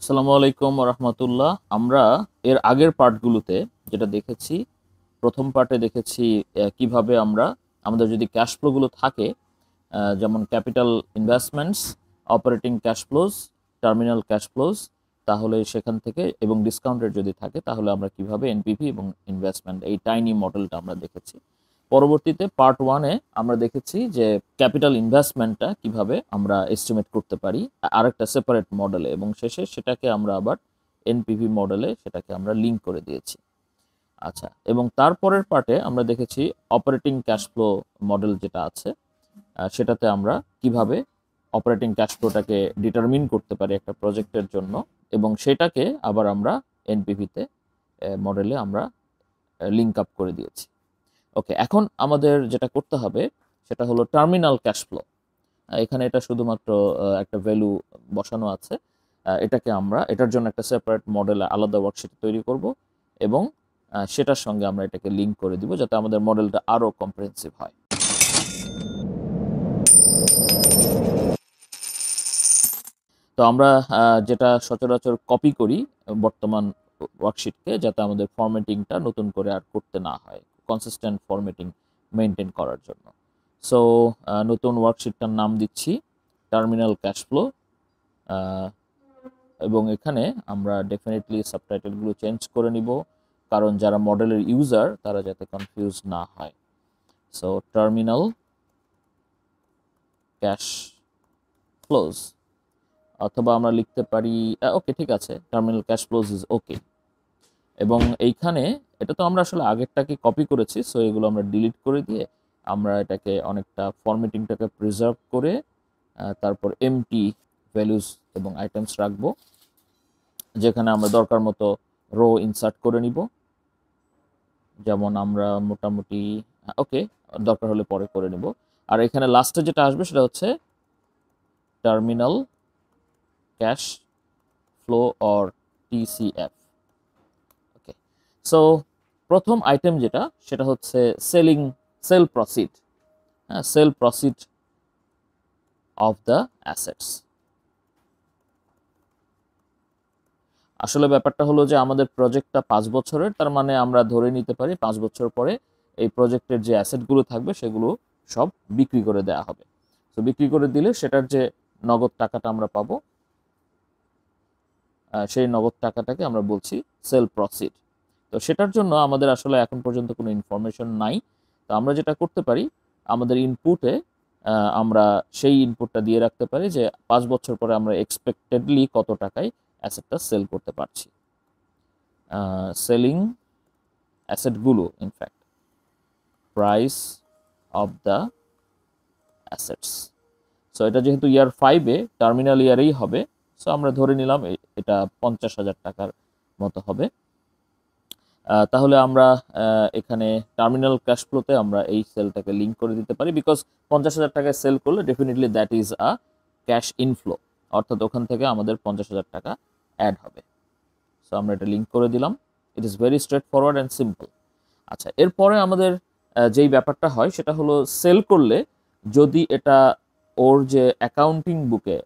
আসসালামু আলাইকুম রহমতুল্লাহ আমরা এর আগের পার্টগুলোতে যেটা দেখেছি প্রথম পার্টে দেখেছি কিভাবে আমরা আমাদের যদি ক্যাশ ফ্লোগুলো থাকে যেমন capital investments operating cash flows terminal cash flows তাহলে সেখান থেকে এবং ডিসকাউন্টের যদি থাকে তাহলে আমরা কিভাবে এনপিভি এবং ইনভেস্টমেন্ট এই টাইনি মডেলটা আমরা দেখেছি পরবর্তীতে পার্ট ওয়ানে আমরা দেখেছি যে ক্যাপিটাল ইনভেস্টমেন্টটা কিভাবে আমরা এস্টিমেট করতে পারি আরেকটা সেপারেট মডেলে এবং শেষে সেটাকে আমরা আবার এনপিভি মডেলে সেটাকে আমরা লিঙ্ক করে দিয়েছি আচ্ছা এবং তারপরের পার্টে আমরা দেখেছি অপারেটিং ক্যাশ ফ্লো মডেল যেটা আছে সেটাতে আমরা কিভাবে অপারেটিং ক্যাশ ফ্লোটাকে ডিটারমিন করতে পারি একটা প্রজেক্টের জন্য এবং সেটাকে আবার আমরা এনপিভিতে মডেলে আমরা লিঙ্ক আপ করে দিয়েছি ওকে এখন আমাদের যেটা করতে হবে সেটা হলো টার্মিনাল ক্যাশ ফ্লো এখানে এটা শুধুমাত্র একটা ভ্যালু বসানো আছে এটাকে আমরা এটার জন্য একটা সেপারেট মডেল আলাদা ওয়ার্কশিট তৈরি করব এবং সেটার সঙ্গে আমরা এটাকে লিঙ্ক করে দিব যাতে আমাদের মডেলটা আরও কম্প্রিহেন্সিভ হয় তো আমরা যেটা সচরাচর কপি করি বর্তমান ওয়ার্কশিটকে যাতে আমাদের ফরম্যাটিংটা নতুন করে আর করতে না হয় কনসিস্ট্যান্ট ফরম্যাটিং মেনটেন করার জন্য সো নতুন ওয়ার্কশিটটার নাম দিচ্ছি টার্মিনাল ক্যাশ ফ্লো এবং এখানে আমরা ডেফিনেটলি সাবটাইটেলগুলো চেঞ্জ করে নিব কারণ যারা মডেলের ইউজার তারা যাতে কনফিউজ না হয় সো টার্মিনাল ক্যাশ ফ্লোজ অথবা আমরা লিখতে পারি ওকে ঠিক আছে terminal cash flows is okay এবং এইখানে এটা তো আমরা আসলে আগেরটাকে কপি করেছি সো এগুলো আমরা ডিলিট করে দিয়ে আমরা এটাকে অনেকটা ফর্মেটিংটাকে প্রিজার্ভ করে তারপর এমটি ভ্যালুস এবং আইটেমস রাখবো যেখানে আমরা দরকার মতো রো ইনসার্ট করে নিব যেমন আমরা মোটামুটি ওকে দরকার হলে পরে করে নিব আর এখানে লাস্টে যেটা আসবে সেটা হচ্ছে terminal cash flow or TCF okay so প্রথম আইটেম যেটা সেটা হচ্ছে সেলিং সেল প্রসিড হ্যাঁ sale proceed of the assets আসলে ব্যাপারটা হলো যে আমাদের প্রজেক্টটা পাঁচ বছরের তার মানে আমরা ধরে নিতে পারি পাঁচ বছর পরে এই প্রজেক্টের যে অ্যাসেটগুলো থাকবে সেগুলো সব বিক্রি করে দেয়া হবে তো বিক্রি করে দিলে সেটার যে নগদ টাকাটা আমরা পাবো সেই নগদ টাকাটাকে আমরা বলছি সেল প্রসিড তো সেটার জন্য আমাদের আসলে এখন পর্যন্ত কোনো ইনফরমেশন নাই তো আমরা যেটা করতে পারি আমাদের ইনপুটে আমরা সেই ইনপুটটা দিয়ে রাখতে পারি যে পাঁচ বছর পরে আমরা এক্সপেক্টেডলি কত টাকায় অ্যাসেটটা সেল করতে পারছি সেলিং অ্যাসেটগুলো in fact price of the assets so এটা যেহেতু ইয়ার ফাইভে টার্মিনাল ইয়ারেই হবে সো আমরা ধরে নিলাম এটা পঞ্চাশ হাজার টাকার মতো হবে তাহলে আমরা এখানে টার্মিনাল ক্যাশ ফ্লোতে আমরা এই সেলটাকে লিঙ্ক করে দিতে পারি বিকজ পঞ্চাশ হাজার টাকায় সেল করলে definitely that is a cash inflow অর্থাৎ ওখান থেকে আমাদের পঞ্চাশ হাজার টাকা অ্যাড হবে সো আমরা এটা লিঙ্ক করে দিলাম it is very straightforward and simple আচ্ছা এরপরে আমাদের যেই ব্যাপারটা হয় সেটা হলো সেল করলে যদি এটা ওর যে অ্যাকাউন্টিং বুকে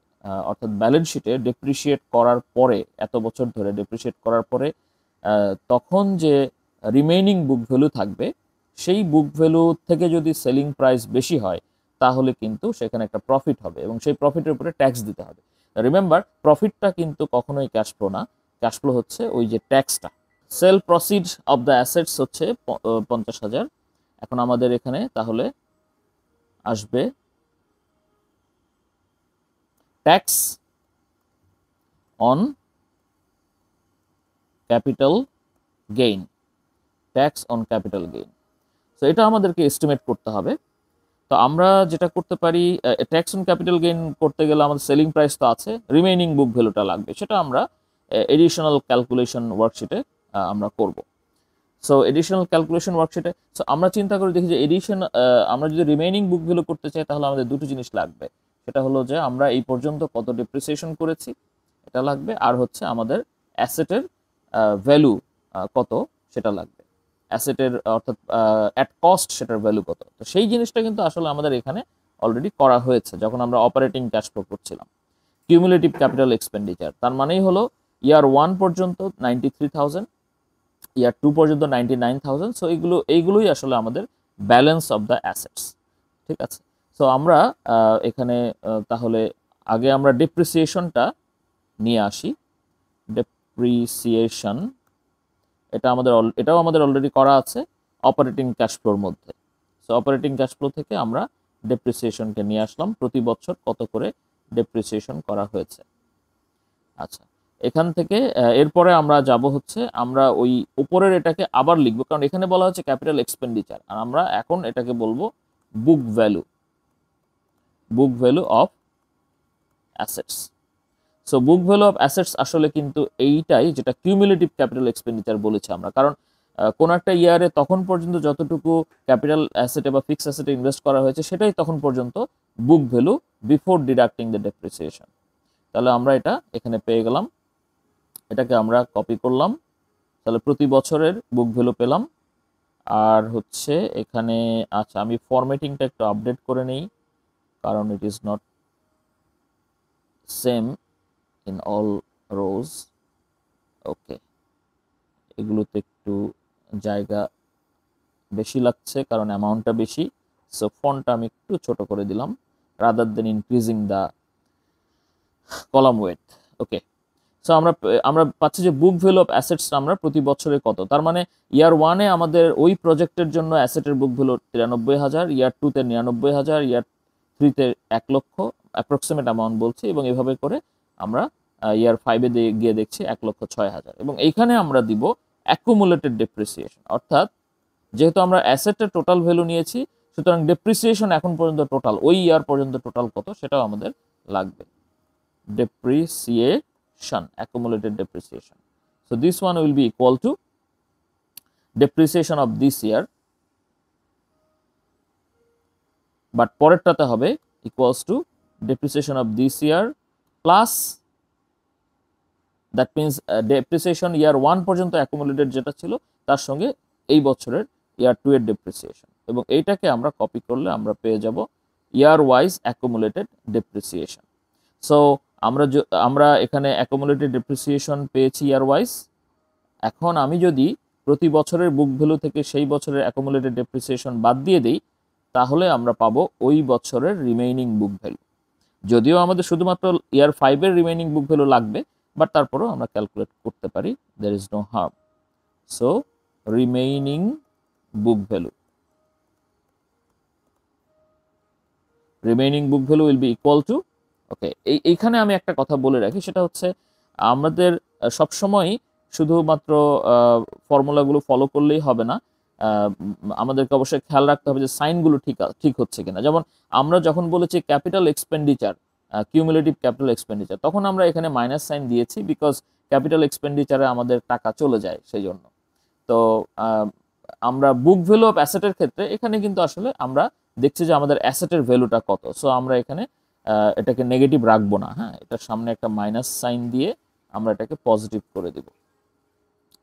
অর্থাৎ ব্যালেন্স শিটে ডেপ্রিসিয়েট করার পরে এত বছর ধরে ডেপ্রিসিয়েট করার পরে তখন যে রিমেইনিং বুক ভ্যালু থাকবে সেই বুক ভ্যালু থেকে যদি সেলিং প্রাইস বেশি হয় তাহলে কিন্তু সেখানে একটা প্রফিট হবে এবং সেই প্রফিটের উপরে ট্যাক্স দিতে হবে রিমেম্বার প্রফিটটা কিন্তু কখনোই ক্যাশ ফ্লো না ক্যাশ ফ্লো হচ্ছে ওই যে ট্যাক্সটা sale proceed of the assets হচ্ছে পঞ্চাশ হাজার এখন আমাদের এখানে তাহলে আসবে tax on capital gain tax on capital gain তো এটা আমাদেরকে এস্টিমেট করতে হবে তো আমরা যেটা করতে পারি ট্যাক্স অন ক্যাপিটাল গেইন করতে গেলে আমাদের সেলিং প্রাইস তো আছে রিমেইনিং বুক ভ্যালুটা লাগবে সেটা আমরা এডিশনাল ক্যালকুলেশন ওয়ার্কশিটে আমরা করব সো এডিশনাল ক্যালকুলেশন ওয়ার্কশিটে সো আমরা চিন্তা করে দেখি যে এডিশন আমরা যদি রিমেইনিং বুক ভ্যালু করতে চাই তাহলে আমাদের দুটো জিনিস লাগবে সেটা হলো যে আমরা এই পর্যন্ত কত ডিপ্রিসিয়েশন করেছি এটা লাগবে আর হচ্ছে আমাদের অ্যাসেটের ভ্যালু কত সেটা লাগবে অ্যাসেটের অর্থাৎ অ্যাট কস্ট সেটার ভ্যালু কত তো সেই জিনিসটা কিন্তু আসলে আমাদের এখানে অলরেডি করা হয়েছে যখন আমরা অপারেটিং ক্যাশ ফ্লো করছিলাম কিউমুলেটিভ ক্যাপিটাল এক্সপেন্ডিচার তার মানেই হলো ইয়ার ওয়ান পর্যন্ত ninety three thousand year two পর্যন্ত নাইনটি নাইন থাউজেন্ড সো এইগুলো এইগুলোই আসলে আমাদের ব্যালেন্স অফ দ্য অ্যাসেটস ঠিক আছে সো আমরা এখানে তাহলে আগে আমরা ডিপ্রিসিয়েশনটা নিয়ে আসি ডিপ্রিসিয়েশন এটা আমাদের এটাও আমাদের অলরেডি করা আছে অপারেটিং ক্যাশ ফ্লোর মধ্যে সো অপারেটিং ক্যাশ ফ্লো থেকে আমরা ডেপ্রিসিয়েশনকে নিয়ে আসলাম প্রতি বছর কত করে ডেপ্রিসিয়েশন করা হয়েছে আচ্ছা এখান থেকে এরপরে আমরা যাব হচ্ছে আমরা ওই উপরের এটাকে আবার লিখবো কারণ এখানে বলা হচ্ছে ক্যাপিটাল এক্সপেন্ডিচার আর আমরা এখন এটাকে বলবো book value book value of assets so book value of assets আসলে কিন্তু এইটাই যেটা কিউমুলেটিভ ক্যাপিটাল এক্সপেন্ডিচার বলেছি আমরা কারণ কোনো একটা ইয়ারে তখন পর্যন্ত যতটুকু ক্যাপিটাল অ্যাসেটে বা ফিক্সড অ্যাসেটে ইনভেস্ট করা হয়েছে সেটাই তখন পর্যন্ত book value before deducting the depreciation তাহলে আমরা এটা এখানে পেয়ে গেলাম এটাকে আমরা কপি করলাম তাহলে প্রতি বছরের বুক ভ্যালু পেলাম আর হচ্ছে এখানে আচ্ছা আমি ফরম্যাটিংটা একটু আপডেট করে নেই কারণ it is not same in all rows okay এগুলোতে একটু জায়গা বেশি লাগছে কারণ অ্যামাউন্টটা বেশি সো ফোনটা আমি একটু ছোট করে দিলাম rather than increasing the column width okay so আমরা আমরা পাচ্ছি যে বুক ভ্যালু অফ অ্যাসেটস আমরা প্রতি বছরে কত তার মানে ইয়ার ওয়ানে আমাদের ওই প্রজেক্টের জন্য অ্যাসেটের বুক ভ্যালু তিরানব্বই হাজার ইয়ার টুতে নিরানব্বই হাজার ইয়ার থ্রিতে এক লক্ষ অ্যাপ্রক্সিমেট অ্যামাউন্ট বলছি এবং এভাবে করে আমরা ইয়ার ফাইভে গিয়ে দেখছি এক লক্ষ ছয় হাজার এবং এইখানে আমরা দিব অ্যাকুমুলেটেড ডেপ্রিসিয়েশন অর্থাৎ যেহেতু আমরা অ্যাসেটের টোটাল ভ্যালু নিয়েছি সুতরাং ডেপ্রিসিয়েশন এখন পর্যন্ত টোটাল ওই ইয়ার পর্যন্ত টোটাল কত সেটাও আমাদের লাগবে depreciation accumulated depreciation so this one will be equal to depreciation of this year but পরেরটাতে হবে equals to depreciation of this year plus that means depreciation year one পর্যন্ত অ্যাকুমুলেটেড যেটা ছিল তার সঙ্গে এই বছরের ইয়ার টু এর ডেপ্রিসিয়েশন এবং এইটাকে আমরা কপি করলে আমরা পেয়ে যাব year wise accumulated depreciation so আমরা আমরা এখানে অ্যাকুমুলেটেড ডেপ্রিসিয়েশন পেয়েছি ইয়ার ওয়াইজ এখন আমি যদি প্রতি বছরের বুক ভ্যালু থেকে সেই বছরের অ্যাকুমুলেটেড ডেপ্রিসিয়েশন বাদ দিয়ে দিই তাহলে আমরা পাবো ওই বছরের রিমেইনিং বুক ভ্যালু যদিও আমাদের শুধুমাত্র ইয়ার ফাইভের রিমেনিং বুক ভ্যালু লাগবে বাট তারপরেও আমরা ক্যালকুলেট করতে পারি there is no harm so remaining book value remaining book value will be equal to okay এই এইখানে আমি একটা কথা বলে রাখি সেটা হচ্ছে আমাদের সবসময় শুধুমাত্র ফর্মুলাগুলো ফলো করলেই হবে না আমাদেরকে অবশ্যই খেয়াল রাখতে হবে যে সাইনগুলো ঠিক ঠিক হচ্ছে কিনা যেমন আমরা যখন বলেছি capital expenditure cumulative capital expenditure তখন আমরা এখানে মাইনাস সাইন দিয়েছি বিকজ ক্যাপিটাল এক্সপেন্ডিচারে আমাদের টাকা চলে যায় সেই জন্য তো আমরা বুক ভ্যালু অফ অ্যাসেটের ক্ষেত্রে এখানে কিন্তু আসলে আমরা দেখছি যে আমাদের অ্যাসেটের ভ্যালুটা কত সো আমরা এখানে এটাকে নেগেটিভ রাখবো না হ্যাঁ এটার সামনে একটা মাইনাস সাইন দিয়ে আমরা এটাকে পজিটিভ করে দেব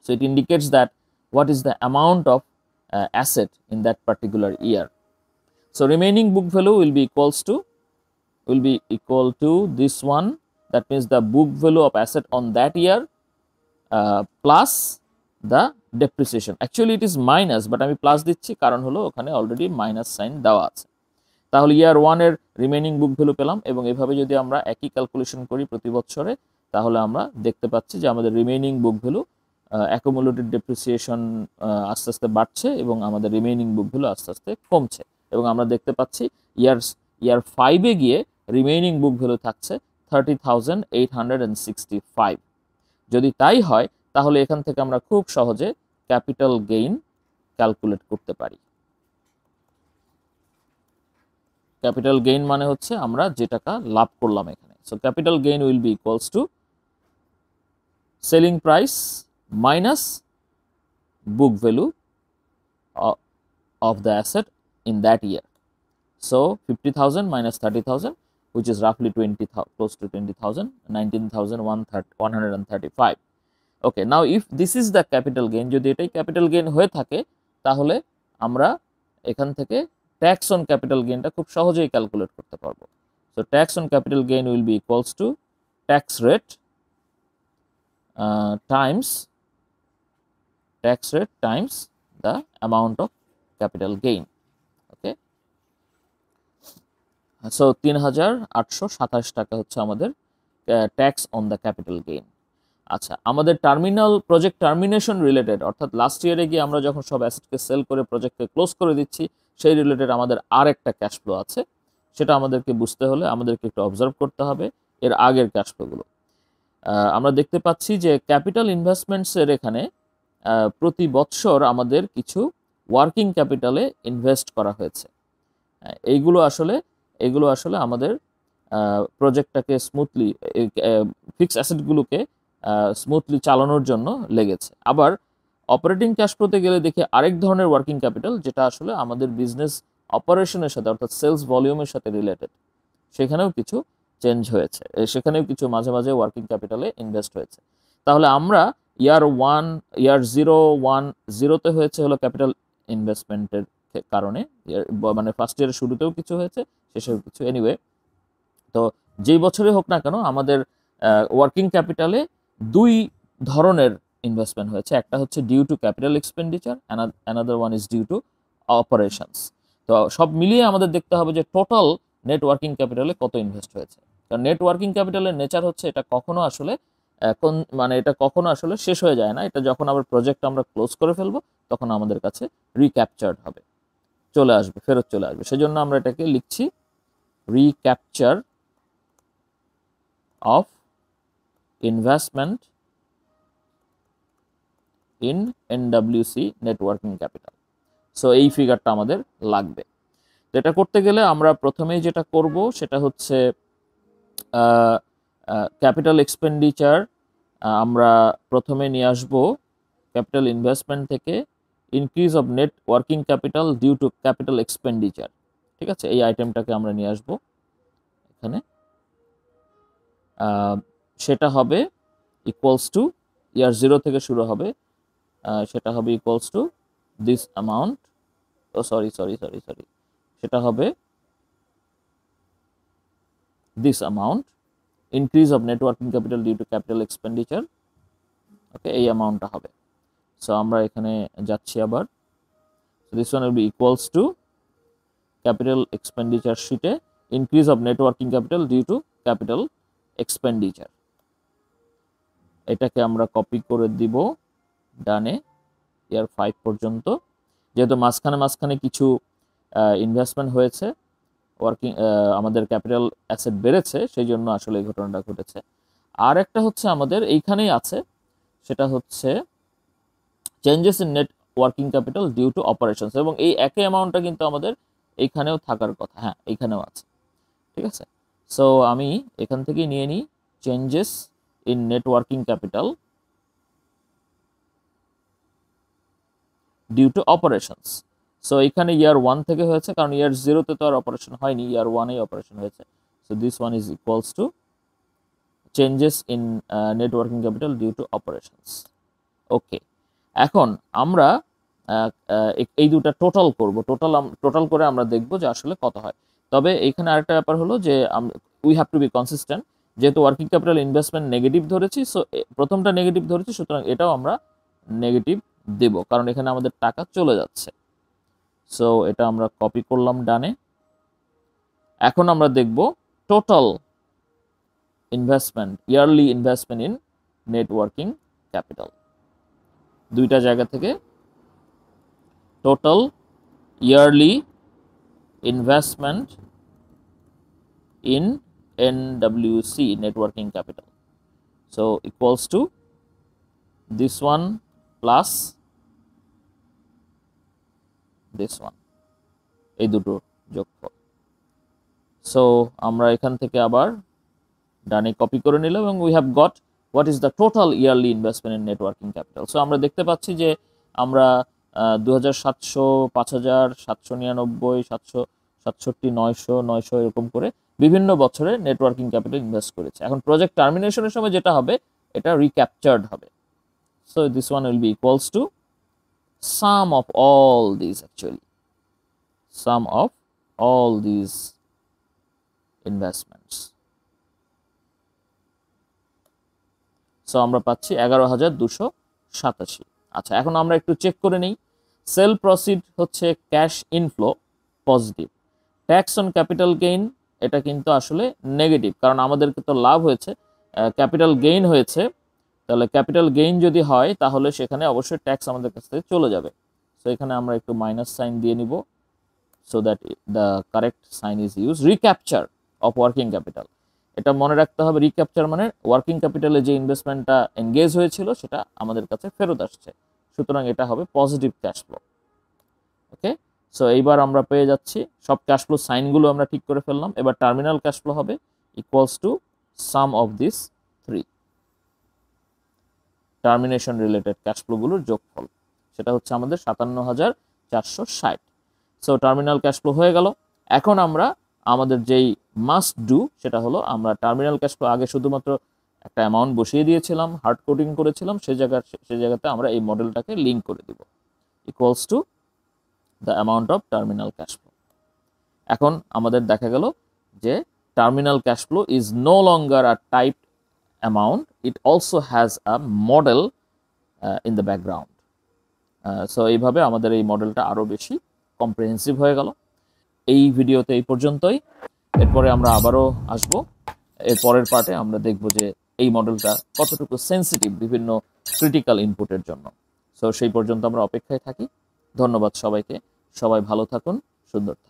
so it indicates that what is the amount of uh, asset in that particular year. So remaining book value will be equals to will be equal to this one that means the book value of asset on that year uh, plus the depreciation actually it is minus but আমি plus দিচ্ছি কারণ হলো ওখানে already minus sine দেওয়া আছে তাহলে ইয়ার ওয়ানের remaining book value পেলাম এবং এভাবে যদি আমরা একই ক্যালকুলেশন করি প্রতি বছরে তাহলে আমরা দেখতে পাচ্ছি যে আমাদের remaining book value accumulated depreciation আস্তে আস্তে বাড়ছে এবং আমাদের রিমেইনিং বুকগুলো আস্তে আস্তে কমছে এবং আমরা দেখতে পাচ্ছি ইয়ার ইয়ার ফাইভে গিয়ে রিমেইনিং বুক ভ্যালু থাকছে thirty thousand eight hundred and sixty five যদি তাই হয় তাহলে এখান থেকে আমরা খুব সহজে ক্যাপিটাল গেইন ক্যালকুলেট করতে পারি ক্যাপিটাল গেইন মানে হচ্ছে আমরা যে টাকা লাভ করলাম এখানে so capital gain will be equals to selling price minus book value uh, of the asset in that year. So, 50,000 minus 30,000 which is roughly 20 close to 20,000 19,135. Okay, now if this is the capital gain যদি এটাই capital gain হয়ে থাকে তাহলে আমরা এখান থেকে tax on capital gainটা খুব সহজেই ক্যালকুলেট করতে পারবো so tax on capital gain will be equals to tax rate uh, times tax rate times the amount of capital gain okay so 3827 টাকা হচ্ছে আমাদের tax on the capital gain আচ্ছা আমাদের terminal project termination related অর্থাৎ last ইয়ারে গিয়ে আমরা যখন সব অ্যাসেটকে সেল করে প্রজেক্টকে ক্লোজ করে দিচ্ছি সেই রিলেটেড আমাদের আর একটা ক্যাশ ফ্লো আছে সেটা আমাদেরকে বুঝতে হলে আমাদেরকে একটু অবজার্ভ করতে হবে এর আগের ক্যাশ ফ্লোগুলো আমরা দেখতে পাচ্ছি যে ক্যাপিটাল ইনভেস্টমেন্টসের এখানে প্রতি বছর আমাদের কিছু ওয়ার্কিং ক্যাপিটালে ইনভেস্ট করা হয়েছে এইগুলো আসলে এগুলো আসলে আমাদের প্রজেক্টটাকে স্মুথলি ফিক্স অ্যাসেটগুলোকে স্মুথলি চালানোর জন্য লেগেছে আবার অপারেটিং ক্যাশ ফ্লোতে গেলে দেখি আরেক ধরনের ওয়ার্কিং ক্যাপিটাল যেটা আসলে আমাদের বিজনেস অপারেশনের সাথে অর্থাৎ সেলস ভলিউমের সাথে রিলেটেড সেখানেও কিছু চেঞ্জ হয়েছে সেখানেও কিছু মাঝে মাঝে ওয়ার্কিং ক্যাপিটালে ইনভেস্ট হয়েছে তাহলে আমরা year one year zero one জিরোতে হয়েছে হলো ক্যাপিটাল ইনভেস্টমেন্টের কারণে মানে ফার্স্ট ইয়ারের শুরুতেও কিছু হয়েছে শেষেও কিছু এনিওয়ে তো যেই বছরে হোক না কেন আমাদের ওয়ার্কিং ক্যাপিটালে দুই ধরনের ইনভেস্টমেন্ট হয়েছে একটা হচ্ছে due to capital expenditure another one is due to operations তো সব মিলিয়ে আমাদের দেখতে হবে যে টোটাল নেটওয়ার্কিং ক্যাপিটালে কত ইনভেস্ট হয়েছে কারণ নেটওয়ার্কিং ক্যাপিটালের নেচার হচ্ছে এটা কখনো আসলে এখন মানে এটা কখনো আসলে শেষ হয়ে যায় না এটা যখন আবার প্রজেক্ট আমরা ক্লোজ করে ফেলবো তখন আমাদের কাছে রিক্যাপচার্ড হবে চলে আসবে ফেরত চলে আসবে সেজন্য আমরা এটাকে লিখছি recapture of investment in NWC networking capital so এই ফিগারটা আমাদের লাগবে এটা করতে গেলে আমরা প্রথমেই যেটা করব সেটা হচ্ছে ক্যাপিটাল এক্সপেন্ডিচার আমরা প্রথমে নিয়ে আসব ক্যাপিটাল ইনভেস্টমেন্ট থেকে increase of net working capital due to capital expenditure ঠিক আছে এই আইটেমটাকে আমরা নিয়ে আসব এখানে সেটা হবে ইকুয়ালস টু ইয়ার জিরো থেকে শুরু হবে সেটা হবে equals to this amount oh sorry sorry sorry sorry সেটা হবে this amount increase of networking capital due to capital expenditure okay এই অ্যামাউন্টটা হবে সো আমরা এখানে যাচ্ছি আবার this one be equals to capital expenditure শিটে increase of networking capital due to capital expenditure এটাকে আমরা কপি করে দিব ডানে ইয়ার ফাইভ পর্যন্ত যেহেতু মাঝখানে মাঝখানে কিছু ইনভেস্টমেন্ট হয়েছে ওয়ার্কিং আমাদের ক্যাপিটাল অ্যাসেট বেড়েছে সেই জন্য আসলে এই ঘটনাটা ঘটেছে আর একটা হচ্ছে আমাদের এইখানেই আছে সেটা হচ্ছে changes in net working capital due to operations এবং এই একই অ্যামাউন্টটা কিন্তু আমাদের এইখানেও থাকার কথা হ্যাঁ এইখানেও আছে ঠিক আছে সো আমি এখান থেকেই নিয়ে নিই changes in networking capital due to operations so এখানে ইয়ার ওয়ান থেকে হয়েছে কারণ ইয়ার জিরোতে তো আর অপারেশন হয়নি ইয়ার ওয়ানেই অপারেশন হয়েছে so this one is equals to changes in networking capital due to operations okay এখন আমরা uh, uh, এই দুটা টোটাল করব টোটাল টোটাল করে আমরা দেখব যে আসলে কত হয় তবে এখানে আরেকটা ব্যাপার হলো যে we have to be consistent যেহেতু ওয়ার্কিং ক্যাপিটাল ইনভেস্টমেন্ট নেগেটিভ ধরেছি সো প্রথমটা নেগেটিভ ধরেছি সুতরাং এটাও আমরা নেগেটিভ দেব কারণ এখানে আমাদের টাকা চলে যাচ্ছে সো এটা আমরা কপি করলাম ডানে এখন আমরা দেখব total investment yearly investment in networking capital দুইটা জায়গা থেকে total yearly investment in NWC networking capital so equals to this one plus this one এই দুটো যোগফল সো আমরা এখান থেকে আবার ডানে কপি করে নিলাম এবং we have got what is the total yearly investment in networking capital so আমরা দেখতে পাচ্ছি যে আমরা দু হাজার সাতশো পাঁচ হাজার সাতশো নিরানব্বই সাতশো সাতষট্টি নয়শো নয়শো এরকম করে বিভিন্ন বছরে নেটওয়ার্কিং ক্যাপিটাল ইনভেস্ট করেছে এখন প্রজেক্ট টার্মিনেশনের সময় যেটা হবে এটা রিক্যাপচার্ড হবে so this one will be equals to sum of all these actually sum of all these investments so আমরা পাচ্ছি এগারো হাজার দুশো সাতাশি আচ্ছা এখন আমরা একটু চেক করে নিই সেল প্রসিড হচ্ছে cash inflow positive tax on capital gain এটা কিন্তু আসলে নেগেটিভ কারণ আমাদেরকে তো লাভ হয়েছে ক্যাপিটাল গেইন হয়েছে তাহলে ক্যাপিটাল গেইন যদি হয় তাহলে সেখানে অবশ্যই ট্যাক্স আমাদের কাছ থেকে চলে যাবে সো এখানে আমরা একটু মাইনাস সাইন দিয়ে নিব so that the correct sign is use recapture of working capital এটা মনে রাখতে হবে রিক্যাপচার মানে ওয়ার্কিং ক্যাপিটালে যে ইনভেস্টমেন্টটা এনগেজ হয়েছিল সেটা আমাদের কাছে ফেরত আসছে সুতরাং এটা হবে positive cash flow okay so এইবার আমরা পেয়ে যাচ্ছি সব ক্যাশ ফ্লো সাইনগুলো আমরা ঠিক করে ফেললাম এবার টার্মিনাল ক্যাশ ফ্লো হবে equals to sum of this three termination related cash ফ্লোগুলোর যোগফল সেটা হচ্ছে আমাদের সাতান্ন হাজার চারশো ষাট সো টার্মিনাল ক্যাশ ফ্লো হয়ে গেল এখন আমরা আমাদের যেই মাস্ট ডু সেটা হলো আমরা টার্মিনাল ক্যাশ ফ্লো আগে শুধুমাত্র একটা অ্যামাউন্ট বসিয়ে দিয়েছিলাম হার্ড কোডিং করেছিলাম সে জায়গা সে জায়গাতে আমরা এই মডেলটাকে লিঙ্ক করে দিব equals to the amount of terminal cash flow এখন আমাদের দেখা গেল যে terminal cash flow is no longer আর typed amount, it also has a model uh, in the background. So uh, এইভাবে আমাদের এই মডেলটা আরো বেশি কম্প্রিহেন্সিভ হয়ে গেল এই ভিডিওতে এই পর্যন্তই এরপরে আমরা আবারও আসব এর পরের পার্টে আমরা দেখব যে এই মডেলটা কতটুকু সেন্সিটিভ বিভিন্ন ক্রিটিক্যাল ইনপুটের জন্য সো সেই পর্যন্ত আমরা অপেক্ষায় থাকি ধন্যবাদ সবাইকে সবাই ভালো থাকুন সুন্দর থাকুন